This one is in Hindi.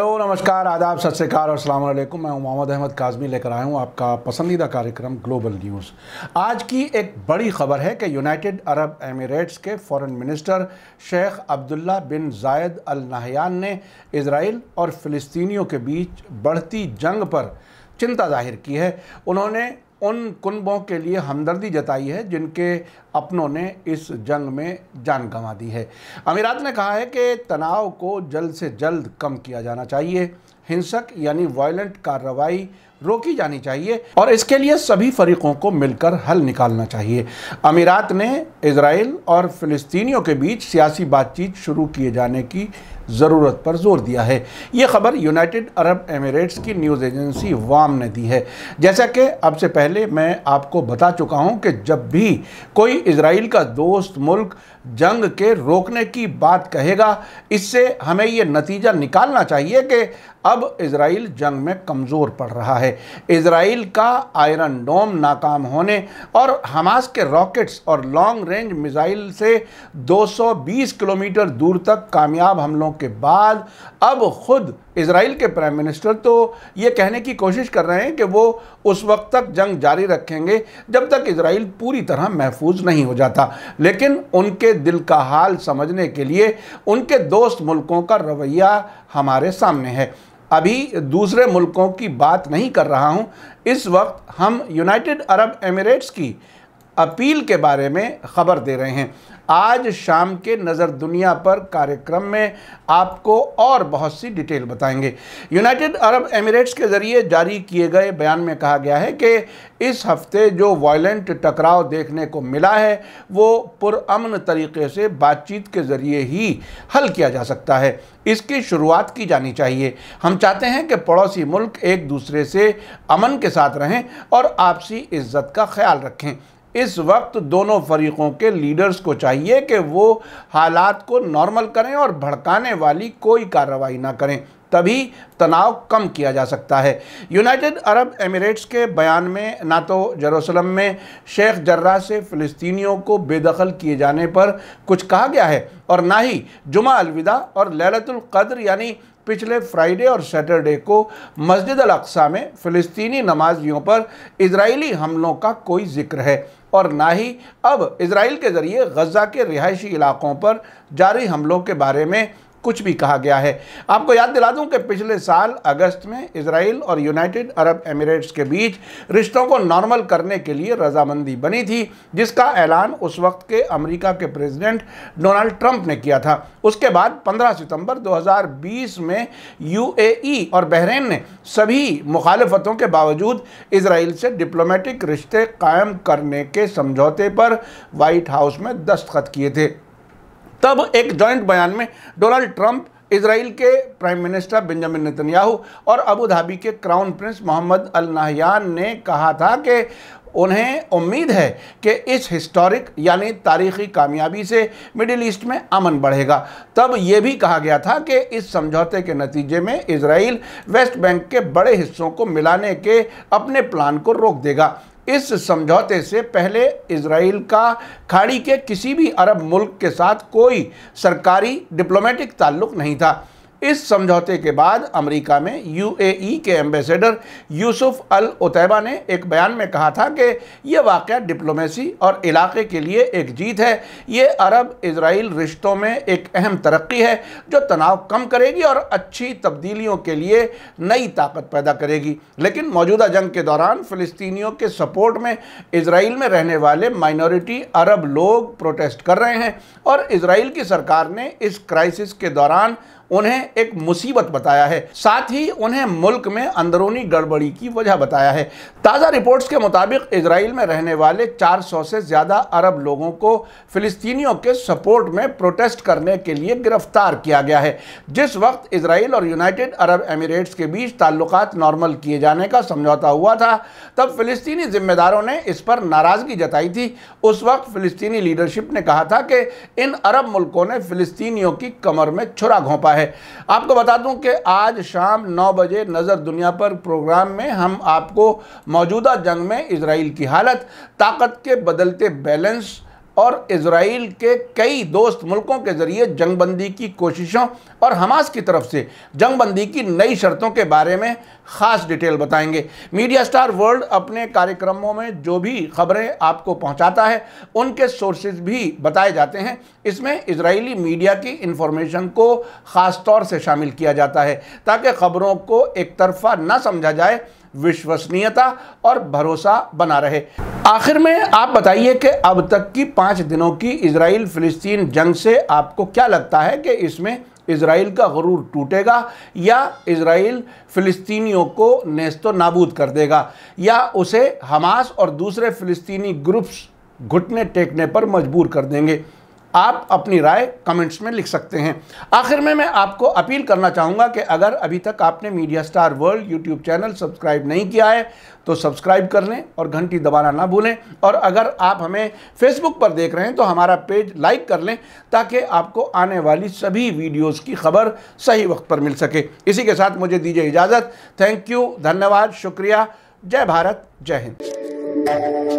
हेलो नमस्कार आदाब सत श्रीकाल और अल्लाम मैं मोहम्मद अहमद काजमी लेकर आया हूं आपका पसंदीदा कार्यक्रम ग्लोबल न्यूज़ आज की एक बड़ी खबर है कि यूनाइटेड अरब एमिरेट्स के foreign minister Sheikh Abdullah bin Zayed Al Nahyan ने इसराइल और फ़िलिस्तीनियों के बीच बढ़ती जंग पर चिंता जाहिर की है उन्होंने उन कुनबों के लिए हमदर्दी जताई है जिनके अपनों ने इस जंग में जान गंवा दी है अमीरात ने कहा है कि तनाव को जल्द से जल्द कम किया जाना चाहिए हिंसक यानी वायलेंट कार्रवाई रोकी जानी चाहिए और इसके लिए सभी फरीकों को मिलकर हल निकालना चाहिए अमीरात ने इसराइल और फिलिस्तीनियों के बीच सियासी बातचीत शुरू किए जाने की ज़रूरत पर जोर दिया है ये खबर यूनाइटेड अरब एमिरेट्स की न्यूज़ एजेंसी वाम ने दी है जैसा कि अब से पहले मैं आपको बता चुका हूँ कि जब भी कोई इसराइल का दोस्त मुल्क जंग के रोकने की बात कहेगा इससे हमें ये नतीजा निकालना चाहिए कि अब अब इसराइल जंग में कमज़ोर पड़ रहा है इसराइल का आयरन डोम नाकाम होने और हमास के रॉकेट्स और लॉन्ग रेंज मिज़ाइल से 220 किलोमीटर दूर तक कामयाब हमलों के बाद अब खुद इसराइल के प्राइम मिनिस्टर तो ये कहने की कोशिश कर रहे हैं कि वो उस वक्त तक जंग जारी रखेंगे जब तक इसराइल पूरी तरह महफूज नहीं हो जाता लेकिन उनके दिल का हाल समझने के लिए उनके दोस्त मुल्कों का रवैया हमारे सामने है अभी दूसरे मुल्कों की बात नहीं कर रहा हूँ इस वक्त हम यूनाइटेड अरब एमिरेट्स की अपील के बारे में खबर दे रहे हैं आज शाम के नज़र दुनिया पर कार्यक्रम में आपको और बहुत सी डिटेल बताएंगे यूनाइटेड अरब एमिरेट्स के ज़रिए जारी किए गए बयान में कहा गया है कि इस हफ्ते जो वायलेंट टकराव देखने को मिला है वो पुरअमन तरीके से बातचीत के ज़रिए ही हल किया जा सकता है इसकी शुरुआत की जानी चाहिए हम चाहते हैं कि पड़ोसी मुल्क एक दूसरे से अमन के साथ रहें और आपसी इज्जत का ख्याल रखें इस वक्त दोनों फरीकों के लीडर्स को चाहिए कि वो हालात को नॉर्मल करें और भड़काने वाली कोई कार्रवाई ना करें तभी तनाव कम किया जा सकता है यूनाइटेड अरब एमिरेट्स के बयान में ना तो जरूसलम में शेख जर्रा से फ़लस्तियों को बेदखल किए जाने पर कुछ कहा गया है और ना ही जुमा अलविदा और ललतुल्क़द्र यानी पिछले फ्राइडे और सैटरडे को मस्जिद अल अक्सा में फ़िलिस्तीनी नमाजियों पर इसराइली हमलों का कोई जिक्र है और ना ही अब इसराइल के ज़रिए गज़ा के रिहायशी इलाकों पर जारी हमलों के बारे में कुछ भी कहा गया है आपको याद दिला दूं कि पिछले साल अगस्त में इसराइल और यूनाइटेड अरब एमिरेट्स के बीच रिश्तों को नॉर्मल करने के लिए रजामंदी बनी थी जिसका ऐलान उस वक्त के अमेरिका के प्रेसिडेंट डोनाल्ड ट्रंप ने किया था उसके बाद 15 सितंबर 2020 में यूएई और बहरीन ने सभी मुखालफतों के बावजूद इसराइल से डिप्लोमेटिक रिश्ते कायम करने के समझौते पर वाइट हाउस में दस्तखत किए थे तब एक जॉइंट बयान में डोनाल्ड ट्रंप इसराइल के प्राइम मिनिस्टर बेंजामिन नेतन्याहू और अबू धाबी के crown prince Mohammed Al Nahyan ने कहा था कि उन्हें उम्मीद है कि इस हिस्टोरिक यानी तारीखी कामयाबी से मिडिल ईस्ट में अमन बढ़ेगा तब यह भी कहा गया था कि इस समझौते के नतीजे में इसराइल वेस्ट बैंक के बड़े हिस्सों को मिलाने के अपने प्लान को रोक देगा इस समझौते से पहले इसराइल का खाड़ी के किसी भी अरब मुल्क के साथ कोई सरकारी डिप्लोमेटिक ताल्लुक नहीं था इस समझौते के बाद अमेरिका में यूएई के एम्बेसडर यूसुफ अल उतैबा ने एक बयान में कहा था कि यह वाक़ डिप्लोमेसी और इलाके के लिए एक जीत है ये अरब इसराइल रिश्तों में एक अहम तरक्की है जो तनाव कम करेगी और अच्छी तब्दीलियों के लिए नई ताकत पैदा करेगी लेकिन मौजूदा जंग के दौरान फ़लस्तियों के सपोर्ट में इसराइल में रहने वाले माइनॉरिटी अरब लोग प्रोटेस्ट कर रहे हैं और इसराइल की सरकार ने इस क्राइसिस के दौरान उन्हें एक मुसीबत बताया है साथ ही उन्हें मुल्क में अंदरूनी गड़बड़ी की वजह बताया है ताज़ा रिपोर्ट्स के मुताबिक इसराइल में रहने वाले 400 से ज़्यादा अरब लोगों को फ़िलिस्तीनियों के सपोर्ट में प्रोटेस्ट करने के लिए गिरफ्तार किया गया है जिस वक्त इसराइल और यूनाइटेड अरब एमिरेट्स के बीच ताल्लुक नॉर्मल किए जाने का समझौता हुआ था तब फ़िलिस्तीनी जिम्मेदारों ने इस पर नाराज़गी जताई थी उस वक्त फ़िलिस्तीनी लीडरशिप ने कहा था कि इन अरब मुल्कों ने फ़िलिस्तीनियों की कमर में छुरा घोंपा है है आपको बता दूं कि आज शाम नौ बजे नज़र दुनिया पर प्रोग्राम में हम आपको मौजूदा जंग में इसराइल की हालत ताकत के बदलते बैलेंस और इसराइल के कई दोस्त मुल्कों के ज़रिए जंगबंदी की कोशिशों और हमास की तरफ से जंगबंदी की नई शर्तों के बारे में ख़ास डिटेल बताएंगे मीडिया स्टार वर्ल्ड अपने कार्यक्रमों में जो भी खबरें आपको पहुंचाता है उनके सोर्सेज भी बताए जाते हैं इसमें इसराइली मीडिया की इन्फॉर्मेशन को ख़ास तौर से शामिल किया जाता है ताकि खबरों को एक तरफा ना समझा जाए विश्वसनीयता और भरोसा बना रहे आखिर में आप बताइए कि अब तक की पाँच दिनों की इसराइल फ़िलिस्तीन जंग से आपको क्या लगता है कि इसमें इसराइल का गरूर टूटेगा या इसराइल फ़िलिस्तीनियों को नेस्तो नाबूद कर देगा या उसे हमास और दूसरे फ़िलिस्तीनी ग्रुप्स घुटने टेकने पर मजबूर कर देंगे आप अपनी राय कमेंट्स में लिख सकते हैं आखिर में मैं आपको अपील करना चाहूँगा कि अगर अभी तक आपने media star world YouTube channel subscribe नहीं किया है तो सब्सक्राइब कर लें और घंटी दबाना ना भूलें और अगर आप हमें फेसबुक पर देख रहे हैं तो हमारा पेज लाइक कर लें ताकि आपको आने वाली सभी वीडियोज़ की खबर सही वक्त पर मिल सके इसी के साथ मुझे दीजिए इजाज़त थैंक यू धन्यवाद शुक्रिया जय भारत जय हिंद